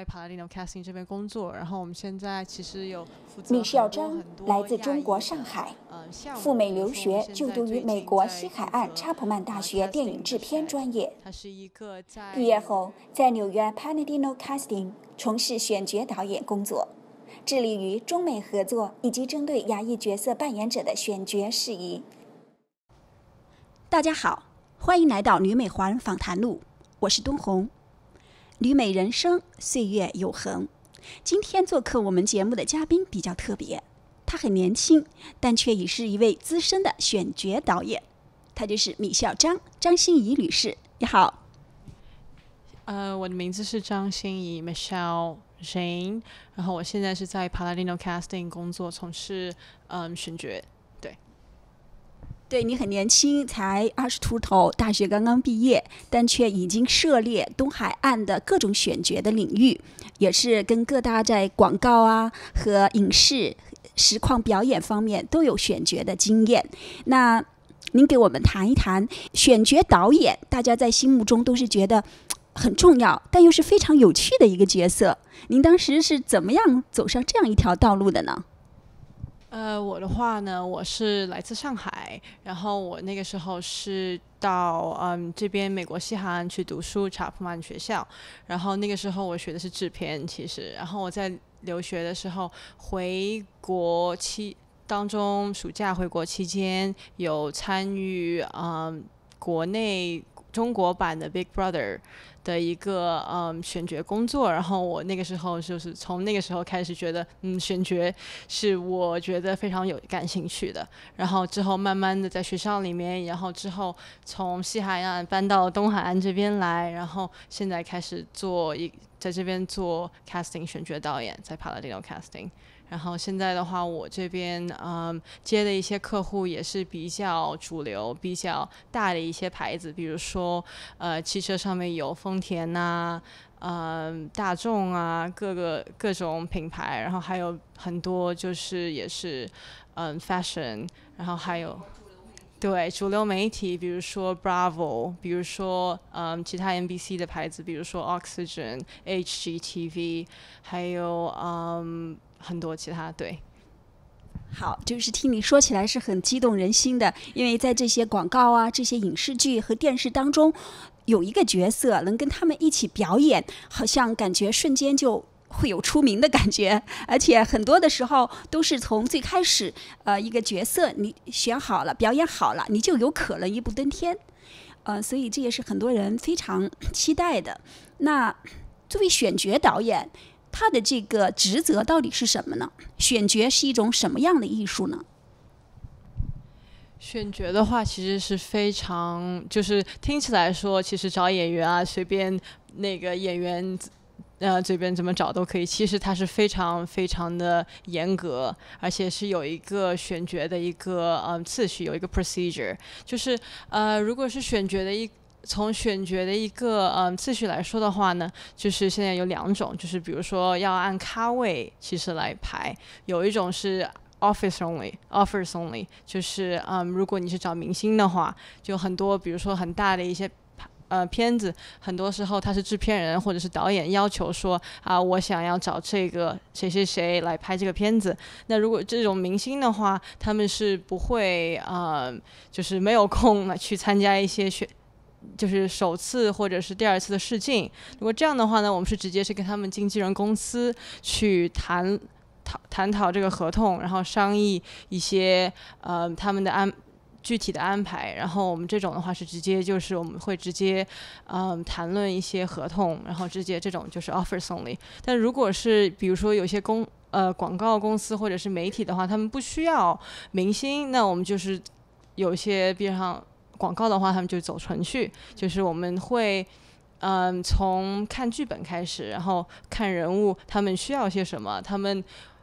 在帕拉丁诺卡斯汀这边工作，然后我们现在其实有。米校章来自中国上海，赴美留学，就读于美国西海岸查普曼大学电影制片专业。他是一个在。毕业后在纽约帕拉 s 诺卡斯 g 从事选角导演工作，致力于中美合作以及针对亚裔角色扮演者的选角事宜。大家好，欢迎来到《女美环访谈录》，我是东红。旅美人生，岁月永恒。今天做客我们节目的嘉宾比较特别，他很年轻，但却已是一位资深的选角导演。他就是米笑张张欣怡女士，你好。呃，我的名字是张欣怡，Michelle Jane。然后我现在是在 Paladino Casting 工作，从事嗯选角。对你很年轻，才二十出头，大学刚刚毕业，但却已经涉猎东海岸的各种选角的领域，也是跟各大在广告啊和影视、实况表演方面都有选角的经验。那您给我们谈一谈，选角导演，大家在心目中都是觉得很重要，但又是非常有趣的一个角色。您当时是怎么样走上这样一条道路的呢？呃，我的话呢，我是来自上海，然后我那个时候是到嗯这边美国西海岸去读书，查普曼学校，然后那个时候我学的是制片，其实，然后我在留学的时候回国期当中暑假回国期间有参与嗯国内。中国版的《Big Brother》的一个嗯选角工作，然后我那个时候就是从那个时候开始觉得，嗯，选角是我觉得非常有感兴趣的。然后之后慢慢的在学校里面，然后之后从西海岸搬到东海岸这边来，然后现在开始做一在这边做 casting 选角导演，在 Paladino Casting。然后现在的话，我这边嗯接的一些客户也是比较主流、比较大的一些牌子，比如说呃汽车上面有丰田呐，嗯大众啊，各个各种品牌，然后还有很多就是也是嗯 fashion，然后还有对主流媒体，比如说 Bravo，比如说嗯其他 NBC 的牌子，比如说 Oxygen、HGTV，还有嗯。很多其他对，好，就是听你说起来是很激动人心的，因为在这些广告啊、这些影视剧和电视当中，有一个角色能跟他们一起表演，好像感觉瞬间就会有出名的感觉，而且很多的时候都是从最开始，呃，一个角色你选好了、表演好了，你就有可能一步登天，呃，所以这也是很多人非常期待的。那作为选角导演。他的这个职责到底是什么呢？选角是一种什么样的艺术呢？选角的话，其实是非常，就是听起来说，其实找演员啊，随便那个演员，呃，随便怎么找都可以。其实他是非常非常的严格，而且是有一个选角的一个嗯次序，有一个 procedure，就是呃，如果是选角的一。从选角的一个嗯次序来说的话呢，就是现在有两种，就是比如说要按咖位其实来排，有一种是 office only，office only，就是嗯如果你是找明星的话，就很多比如说很大的一些呃片子，很多时候他是制片人或者是导演要求说啊我想要找这个谁谁谁来拍这个片子，那如果这种明星的话，他们是不会嗯就是没有空来去参加一些选。就是首次或者是第二次的试镜，如果这样的话呢，我们是直接是跟他们经纪人公司去谈讨探讨这个合同，然后商议一些呃他们的安具体的安排，然后我们这种的话是直接就是我们会直接嗯谈论一些合同，然后直接这种就是 offer 送礼。但如果是比如说有些公呃广告公司或者是媒体的话，他们不需要明星，那我们就是有些边上。广告的话，他们就走程序，就是我们会，嗯，从看剧本开始，然后看人物，他们需要些什么，他们，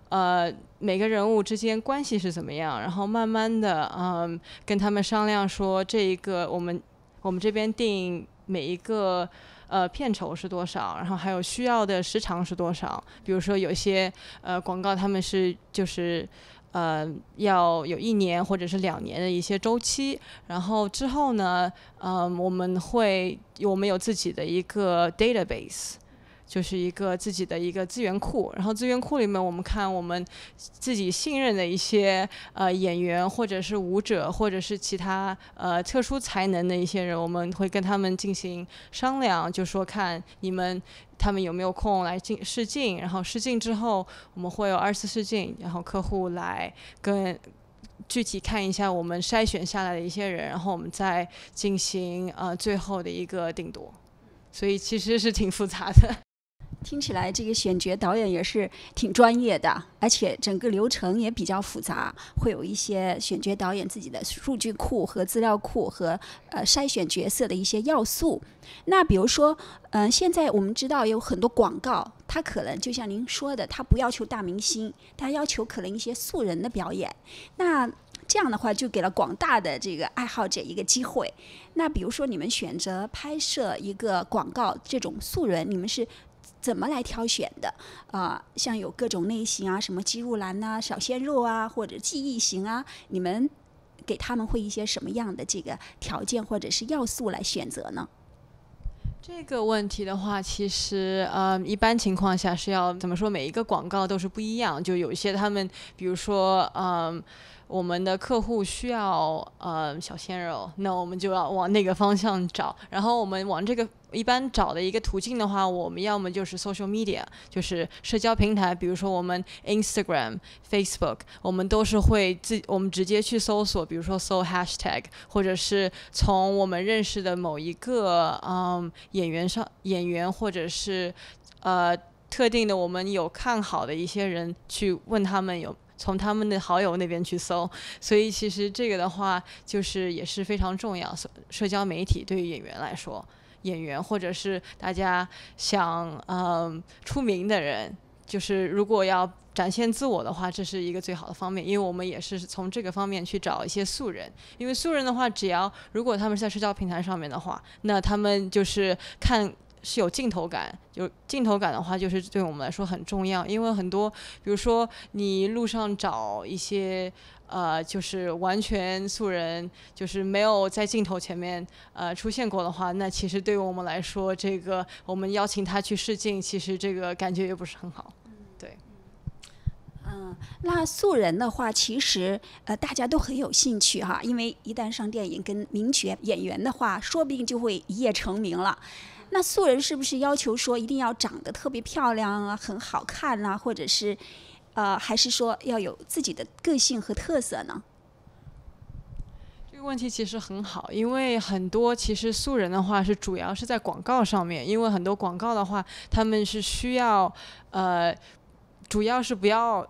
呃，每个人物之间关系是怎么样，然后慢慢的，嗯，跟他们商量说，这一个我们我们这边定每一个呃片酬是多少，然后还有需要的时长是多少。比如说有些呃广告，他们是就是。呃，要有一年或者是两年的一些周期，然后之后呢，嗯，我们会我们有自己的一个 database。就是一个自己的一个资源库，然后资源库里面，我们看我们自己信任的一些呃演员，或者是舞者，或者是其他呃特殊才能的一些人，我们会跟他们进行商量，就说看你们他们有没有空来进试镜，然后试镜之后，我们会有二次试镜，然后客户来跟具体看一下我们筛选下来的一些人，然后我们再进行呃最后的一个定夺，所以其实是挺复杂的。听起来这个选角导演也是挺专业的，而且整个流程也比较复杂，会有一些选角导演自己的数据库和资料库和呃筛选角色的一些要素。那比如说，嗯，现在我们知道有很多广告，它可能就像您说的，它不要求大明星，它要求可能一些素人的表演。那这样的话就给了广大的这个爱好者一个机会。那比如说你们选择拍摄一个广告，这种素人，你们是？怎么来挑选的啊？像有各种类型啊，什么肌肉男啊、小鲜肉啊，或者记忆型啊，你们给他们会一些什么样的这个条件或者是要素来选择呢？这个问题的话，其实呃，一般情况下是要怎么说？每一个广告都是不一样，就有一些他们，比如说嗯。我们的客户需要呃小鲜肉，那我们就要往那个方向找。然后我们往这个一般找的一个途径的话，我们要么就是 social media，就是社交平台，比如说我们 Instagram、Facebook，我们都是会自我们直接去搜索，比如说搜 hashtag，或者是从我们认识的某一个嗯演员上演员，或者是呃特定的我们有看好的一些人去问他们有。从他们的好友那边去搜，所以其实这个的话，就是也是非常重要。社交媒体对于演员来说，演员或者是大家想嗯出名的人，就是如果要展现自我的话，这是一个最好的方面。因为我们也是从这个方面去找一些素人，因为素人的话，只要如果他们在社交平台上面的话，那他们就是看。是有镜头感，就镜头感的话，就是对我们来说很重要。因为很多，比如说你路上找一些呃，就是完全素人，就是没有在镜头前面呃出现过的话，那其实对于我们来说，这个我们邀请他去试镜，其实这个感觉也不是很好。对，嗯，那素人的话，其实呃大家都很有兴趣哈，因为一旦上电影跟名角演员的话，说不定就会一夜成名了。那素人是不是要求说一定要长得特别漂亮啊，很好看啊，或者是，呃，还是说要有自己的个性和特色呢？这个问题其实很好，因为很多其实素人的话是主要是在广告上面，因为很多广告的话他们是需要呃，主要是不要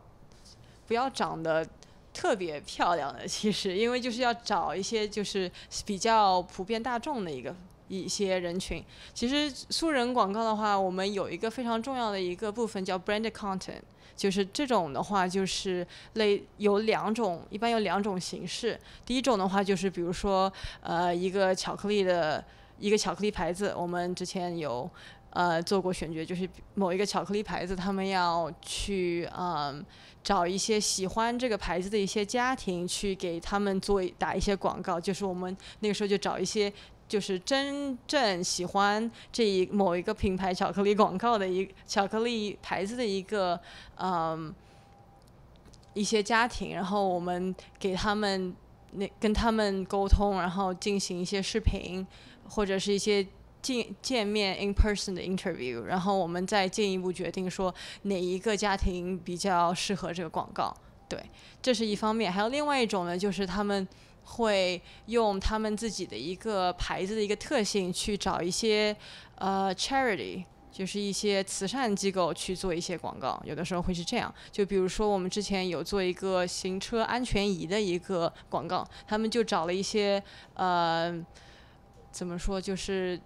不要长得特别漂亮的，其实因为就是要找一些就是比较普遍大众的一个。一些人群，其实素人广告的话，我们有一个非常重要的一个部分叫 brand content，就是这种的话就是类有两种，一般有两种形式。第一种的话就是比如说，呃，一个巧克力的一个巧克力牌子，我们之前有，呃，做过选角，就是某一个巧克力牌子，他们要去嗯找一些喜欢这个牌子的一些家庭去给他们做打一些广告，就是我们那个时候就找一些。就是真正喜欢这一某一个品牌巧克力广告的一巧克力牌子的一个嗯一些家庭，然后我们给他们那跟他们沟通，然后进行一些视频或者是一些见见面 in person 的 interview，然后我们再进一步决定说哪一个家庭比较适合这个广告。对，这是一方面，还有另外一种呢，就是他们。会用他们自己的一个牌子的一个特性去找一些呃 charity，就是一些慈善机构去做一些广告，有的时候会是这样。就比如说我们之前有做一个行车安全仪的一个广告，他们就找了一些呃怎么说就是。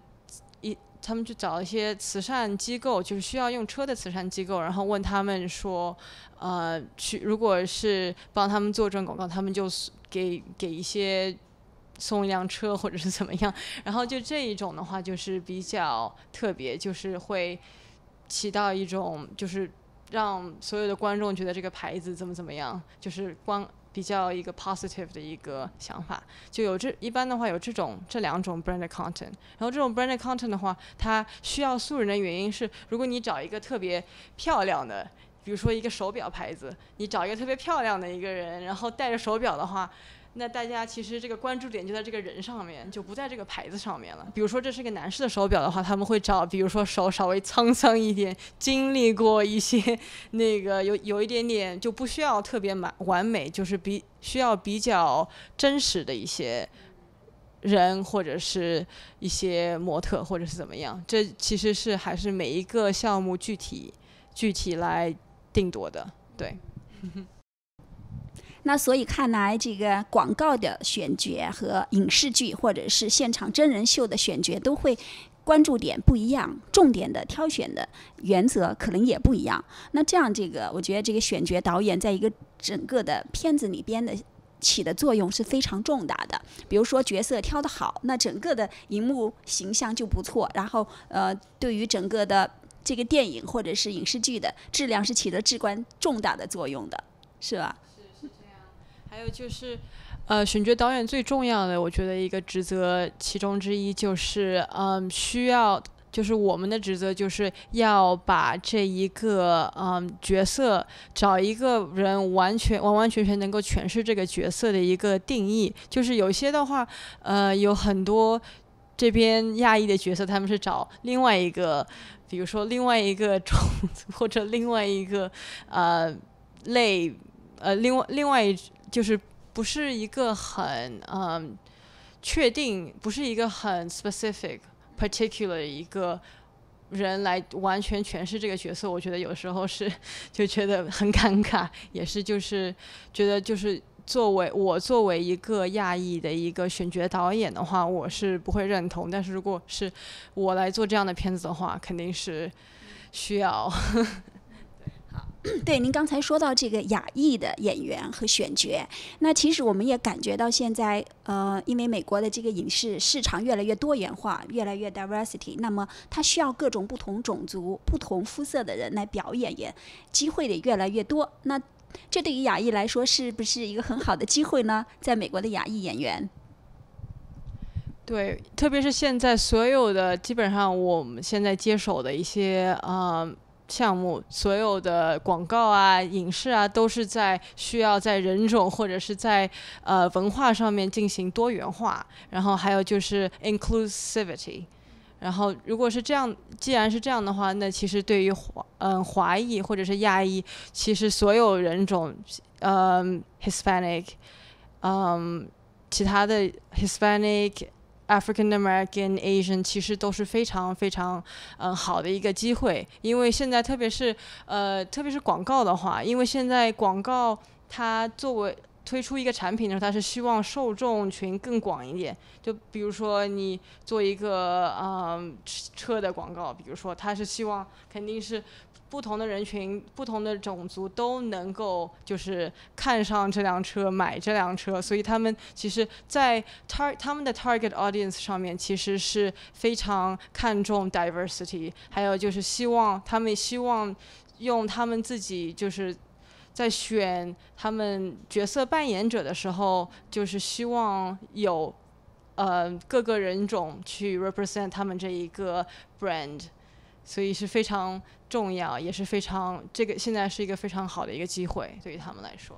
他们去找一些慈善机构，就是需要用车的慈善机构，然后问他们说，呃，去如果是帮他们做这种广告，他们就给给一些送一辆车或者是怎么样。然后就这一种的话，就是比较特别，就是会起到一种，就是让所有的观众觉得这个牌子怎么怎么样，就是光。比较一个 positive 的一个想法，就有这一般的话有这种这两种 brand content，然后这种 brand content 的话，它需要素人的原因是，如果你找一个特别漂亮的，比如说一个手表牌子，你找一个特别漂亮的一个人，然后戴着手表的话。那大家其实这个关注点就在这个人上面，就不在这个牌子上面了。比如说这是个男士的手表的话，他们会找比如说手稍微沧桑一点、经历过一些那个有有一点点就不需要特别完完美，就是比需要比较真实的一些人或者是一些模特或者是怎么样。这其实是还是每一个项目具体具体来定夺的，对。那所以看来，这个广告的选角和影视剧或者是现场真人秀的选角都会关注点不一样，重点的挑选的原则可能也不一样。那这样，这个我觉得这个选角导演在一个整个的片子里边的起的作用是非常重大的。比如说角色挑得好，那整个的荧幕形象就不错，然后呃，对于整个的这个电影或者是影视剧的质量是起着至关重大的作用的，是吧？还有就是，呃，选角导演最重要的，我觉得一个职责其中之一就是，嗯，需要就是我们的职责就是要把这一个嗯角色找一个人完全完完全全能够诠释这个角色的一个定义。就是有些的话，呃，有很多这边亚裔的角色，他们是找另外一个，比如说另外一个种或者另外一个呃类呃另外另外一。就是不是一个很嗯确定，不是一个很 specific particular 一个人来完全诠释这个角色，我觉得有时候是就觉得很尴尬，也是就是觉得就是作为我作为一个亚裔的一个选角导演的话，我是不会认同，但是如果是我来做这样的片子的话，肯定是需要。对，您刚才说到这个亚裔的演员和选角，那其实我们也感觉到现在，呃，因为美国的这个影视市场越来越多元化，越来越 diversity，那么它需要各种不同种族、不同肤色的人来表演，也机会也越来越多。那这对于亚裔来说，是不是一个很好的机会呢？在美国的亚裔演员？对，特别是现在所有的，基本上我们现在接手的一些，呃。项目所有的广告啊、影视啊，都是在需要在人种或者是在呃文化上面进行多元化。然后还有就是 inclusivity。然后如果是这样，既然是这样的话，那其实对于华嗯华裔或者是亚裔，其实所有人种嗯 Hispanic 嗯其他的 Hispanic。African American、Asian 其实都是非常非常嗯好的一个机会，因为现在特别是呃特别是广告的话，因为现在广告它作为。推出一个产品的时候，他是希望受众群更广一点。就比如说，你做一个呃车的广告，比如说，他是希望肯定是不同的人群、不同的种族都能够就是看上这辆车、买这辆车。所以他们其实，在 tar 他们的 target audience 上面，其实是非常看重 diversity，还有就是希望他们希望用他们自己就是。在选他们角色扮演者的时候，就是希望有呃各个人种去 represent 他们这一个 brand，所以是非常重要，也是非常这个现在是一个非常好的一个机会，对于他们来说。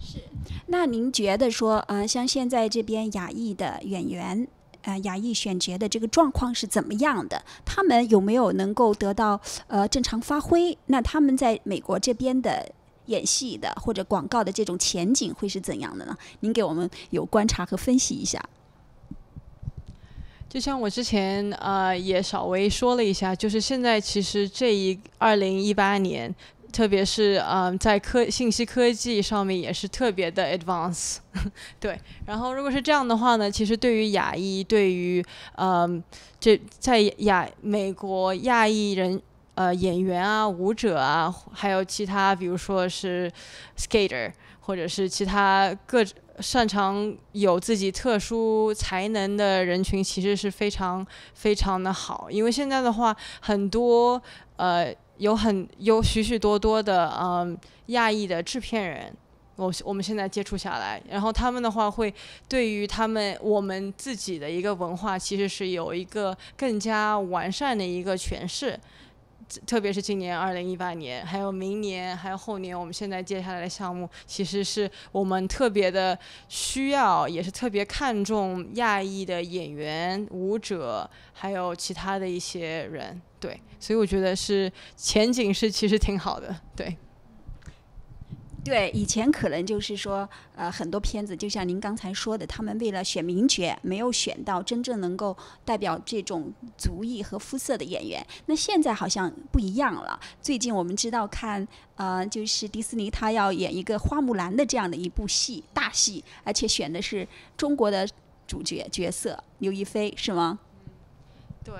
是。那您觉得说啊，像现在这边亚裔的演员？呃，亚裔选角的这个状况是怎么样的？他们有没有能够得到呃正常发挥？那他们在美国这边的演戏的或者广告的这种前景会是怎样的呢？您给我们有观察和分析一下。就像我之前呃也稍微说了一下，就是现在其实这一二零一八年。特别是嗯，在科信息科技上面也是特别的 a d v a n c e 对。然后如果是这样的话呢，其实对于亚裔，对于嗯，这在亚美国亚裔人呃演员啊、舞者啊，还有其他，比如说是 skater，或者是其他各擅长有自己特殊才能的人群，其实是非常非常的好。因为现在的话，很多呃。有很有许许多多的嗯亚裔的制片人，我我们现在接触下来，然后他们的话会对于他们我们自己的一个文化，其实是有一个更加完善的一个诠释。特别是今年二零一八年，还有明年，还有后年，我们现在接下来的项目，其实是我们特别的需要，也是特别看重亚裔的演员、舞者，还有其他的一些人。对，所以我觉得是前景是其实挺好的。对，对，以前可能就是说，呃，很多片子就像您刚才说的，他们为了选名角，没有选到真正能够代表这种族裔和肤色的演员。那现在好像不一样了。最近我们知道看，呃，就是迪士尼他要演一个《花木兰》的这样的一部戏，大戏，而且选的是中国的主角角色刘亦菲，是吗？对。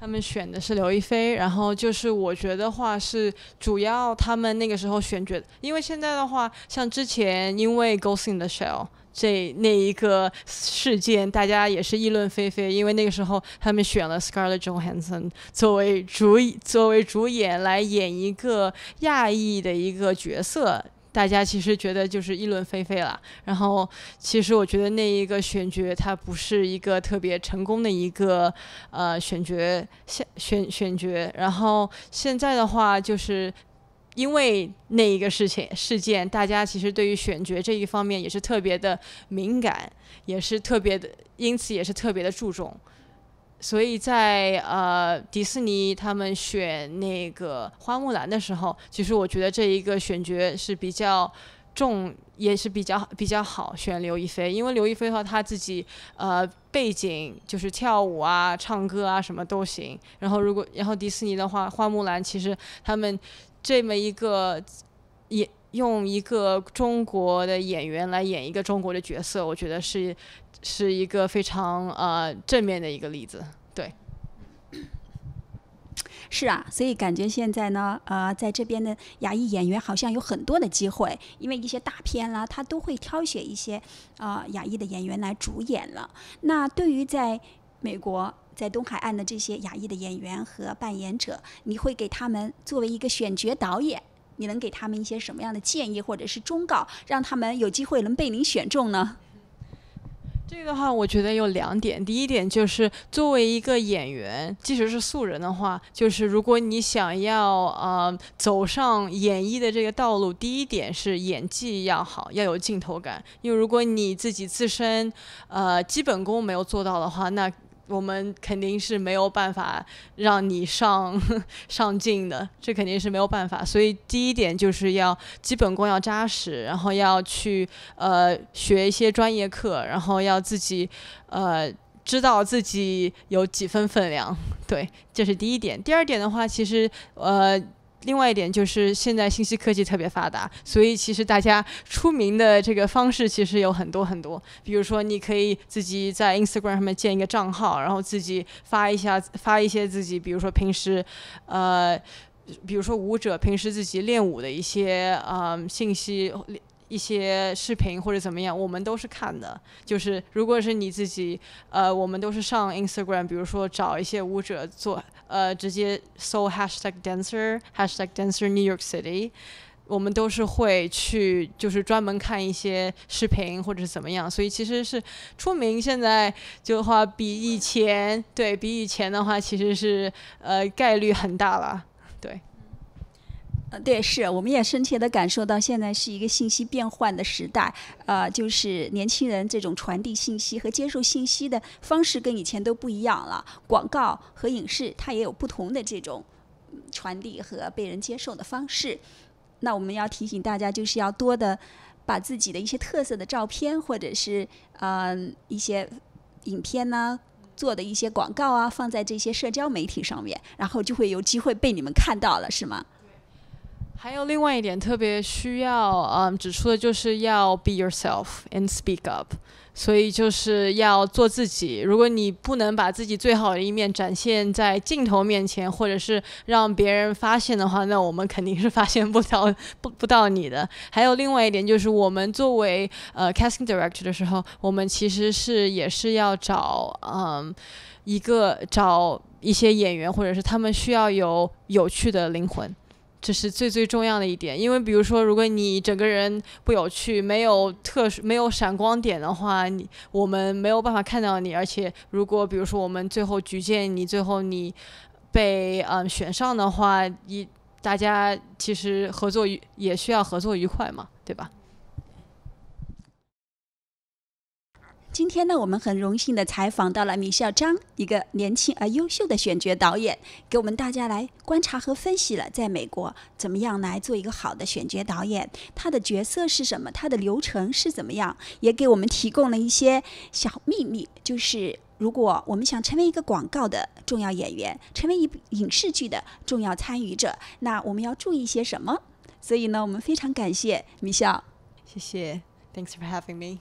他们选的是刘亦菲，然后就是我觉得话是主要他们那个时候选角，因为现在的话，像之前因为《Ghost in the Shell》这那一个事件，大家也是议论纷纷，因为那个时候他们选了 Scarlett Johansson 作为主作为主演来演一个亚裔的一个角色。大家其实觉得就是议论纷纷了，然后其实我觉得那一个选角它不是一个特别成功的一个呃选角选选选角，然后现在的话就是因为那一个事情事件，大家其实对于选角这一方面也是特别的敏感，也是特别的，因此也是特别的注重。所以在呃，迪士尼他们选那个花木兰的时候，其实我觉得这一个选角是比较重，也是比较比较好选刘亦菲，因为刘亦菲的话，她自己呃背景就是跳舞啊、唱歌啊什么都行。然后如果然后迪士尼的话，花木兰其实他们这么一个也。用一个中国的演员来演一个中国的角色，我觉得是是一个非常呃正面的一个例子。对，是啊，所以感觉现在呢，呃，在这边的亚裔演员好像有很多的机会，因为一些大片啦，他都会挑选一些啊亚裔的演员来主演了。那对于在美国在东海岸的这些亚裔的演员和扮演者，你会给他们作为一个选角导演？你能给他们一些什么样的建议或者是忠告，让他们有机会能被您选中呢？这个的话，我觉得有两点。第一点就是，作为一个演员，即使是素人的话，就是如果你想要呃走上演艺的这个道路，第一点是演技要好，要有镜头感。因为如果你自己自身呃基本功没有做到的话，那我们肯定是没有办法让你上 上镜的，这肯定是没有办法。所以第一点就是要基本功要扎实，然后要去呃学一些专业课，然后要自己呃知道自己有几分分量。对，这是第一点。第二点的话，其实呃。另外一点就是，现在信息科技特别发达，所以其实大家出名的这个方式其实有很多很多。比如说，你可以自己在 Instagram 上面建一个账号，然后自己发一下、发一些自己，比如说平时，呃，比如说舞者平时自己练舞的一些呃、信息。一些视频或者怎么样，我们都是看的。就是如果是你自己，呃，我们都是上 Instagram，比如说找一些舞者做，呃，直接搜 hashtag dancer，hashtag dancer New York City，我们都是会去，就是专门看一些视频或者怎么样。所以其实是出名现在就话比以前，对比以前的话其实是呃概率很大了。呃，对，是，我们也深切的感受到，现在是一个信息变换的时代，呃，就是年轻人这种传递信息和接受信息的方式跟以前都不一样了。广告和影视它也有不同的这种传递和被人接受的方式。那我们要提醒大家，就是要多的把自己的一些特色的照片或者是呃一些影片呢，做的一些广告啊，放在这些社交媒体上面，然后就会有机会被你们看到了，是吗？还有另外一点特别需要嗯指出的就是要 be yourself and speak up，所以就是要做自己。如果你不能把自己最好的一面展现在镜头面前，或者是让别人发现的话，那我们肯定是发现不到 不不到你的。还有另外一点就是，我们作为呃 casting director 的时候，我们其实是也是要找嗯一个找一些演员，或者是他们需要有有趣的灵魂。这是最最重要的一点，因为比如说，如果你整个人不有趣、没有特殊、没有闪光点的话，你我们没有办法看到你。而且，如果比如说我们最后局限你，最后你被嗯选上的话，一大家其实合作也需要合作愉快嘛，对吧？今天呢，我们很荣幸的采访到了米笑章，一个年轻而优秀的选角导演，给我们大家来观察和分析了在美国怎么样来做一个好的选角导演，他的角色是什么，他的流程是怎么样，也给我们提供了一些小秘密，就是如果我们想成为一个广告的重要演员，成为一部影视剧的重要参与者，那我们要注意些什么？所以呢，我们非常感谢米笑，谢谢，Thanks for having me。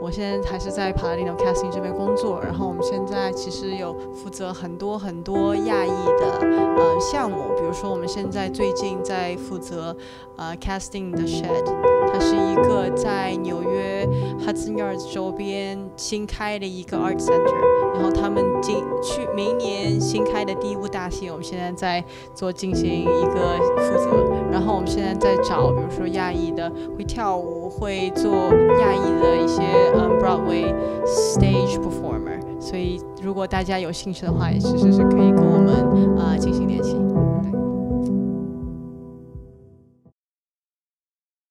我现在还是在帕拉丁的 casting 这边工作，然后我们现在其实有负责很多很多亚裔的呃项目，比如说我们现在最近在负责呃 casting 的 shed，它是一个在纽约 Hudson Yards 周边新开的一个 art center，然后他们今去明年新开的第一部大戏，我们现在在做进行一个负责，然后我们现在在找，比如说亚裔的会跳舞。会做亚裔的一些嗯 Broadway stage performer，所以如果大家有兴趣的话，其实是可以跟我们啊进行联系。